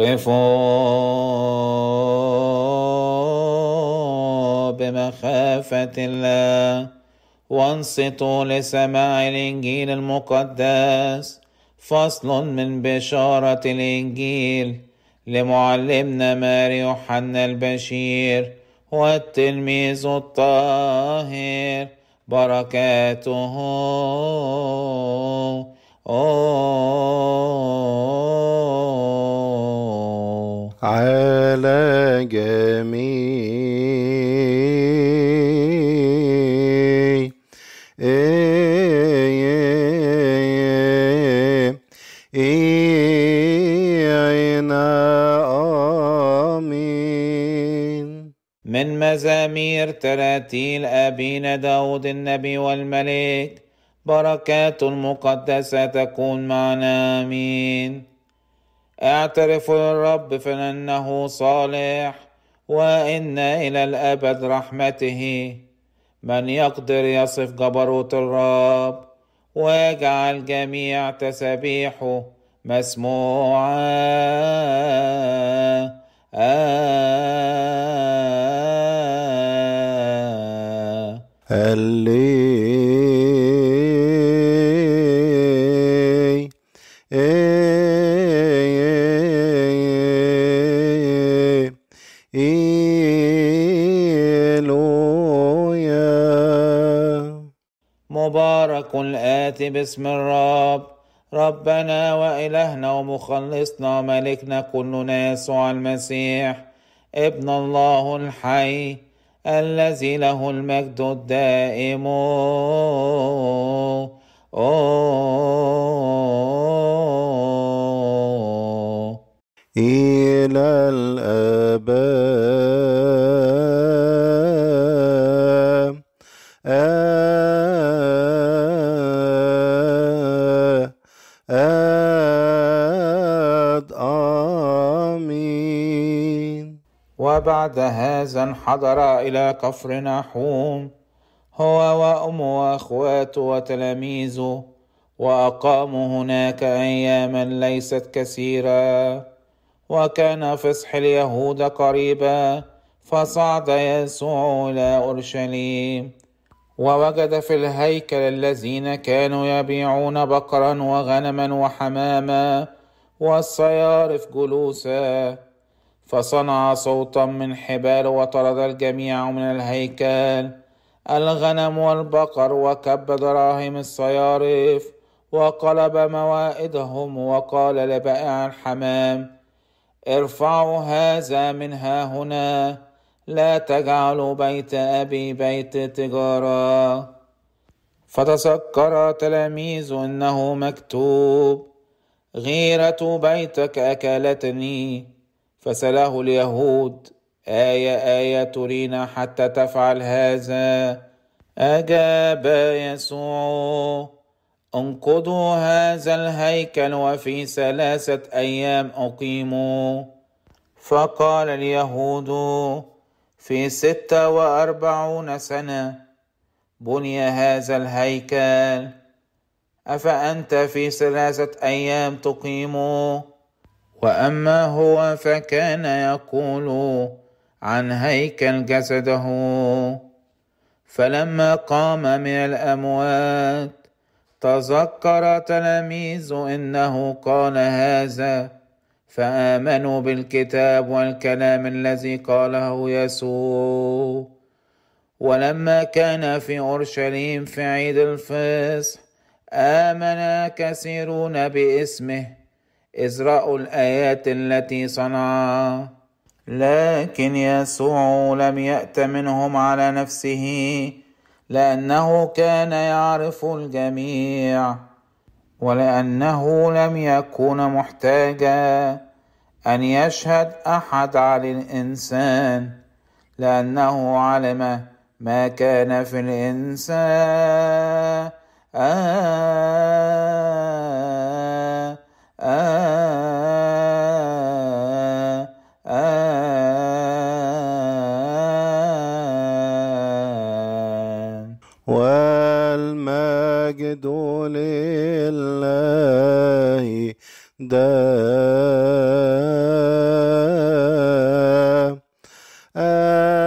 قفوا بمخافة الله وانصتوا لسماع الإنجيل المقدس فصل من بشارة الإنجيل لمعلمنا ماري يوحنا البشير والتلميذ الطاهر بركاته أوه. على جميع من مزامير تراتيل أبينا داود النبي والملك بركات مقدسة تكون معنا آمين اعترف للرب فإنه صالح وان إلى الأبد رحمته من يقدر يصف جبروت الرب ويجعل جميع تسابيحه مسموعة هللويا مبارك الآت باسم الرب ربنا وإلهنا ومخلصنا ملكنا كلنا يسوع المسيح ابن الله الحي الذي له المجد الدائم إلى الآباء وبعد هذا انحدر إلى كفر نحوم هو وأم وأخواته وتلاميذه وأقاموا هناك أياما ليست كثيرة وكان فصح اليهود قريبا فصعد يسوع إلى أورشليم ووجد في الهيكل الذين كانوا يبيعون بقرا وغنما وحماما والصيارف جلوسا فصنع صوتا من حبال وطرد الجميع من الهيكل الغنم والبقر وكب دراهم الصيارف وقلب موائدهم وقال لبائع الحمام ارفعوا هذا من ها هنا لا تجعلوا بيت أبي بيت تجارة فتذكر تلاميذ أنه مكتوب غيرة بيتك أكلتني فسلاه اليهود آية آية ترينا حتى تفعل هذا أجاب يسوع انقضوا هذا الهيكل وفي ثلاثة أيام أقيموا فقال اليهود في ستة وأربعون سنة بني هذا الهيكل أفأنت في ثلاثة أيام تقيمه وأما هو فكان يقول عن هيكل جسده فلما قام من الأموات تذكر تلاميذ إنه قال هذا فآمنوا بالكتاب والكلام الذي قاله يسوع ولما كان في أورشليم في عيد الفصح آمن كثيرون باسمه إزراء الآيات التي صنع لكن يسوع لم يأت منهم على نفسه لأنه كان يعرف الجميع ولأنه لم يكن محتاجا أن يشهد أحد على الإنسان لأنه علم ما كان في الإنسان آه المجد لله دائما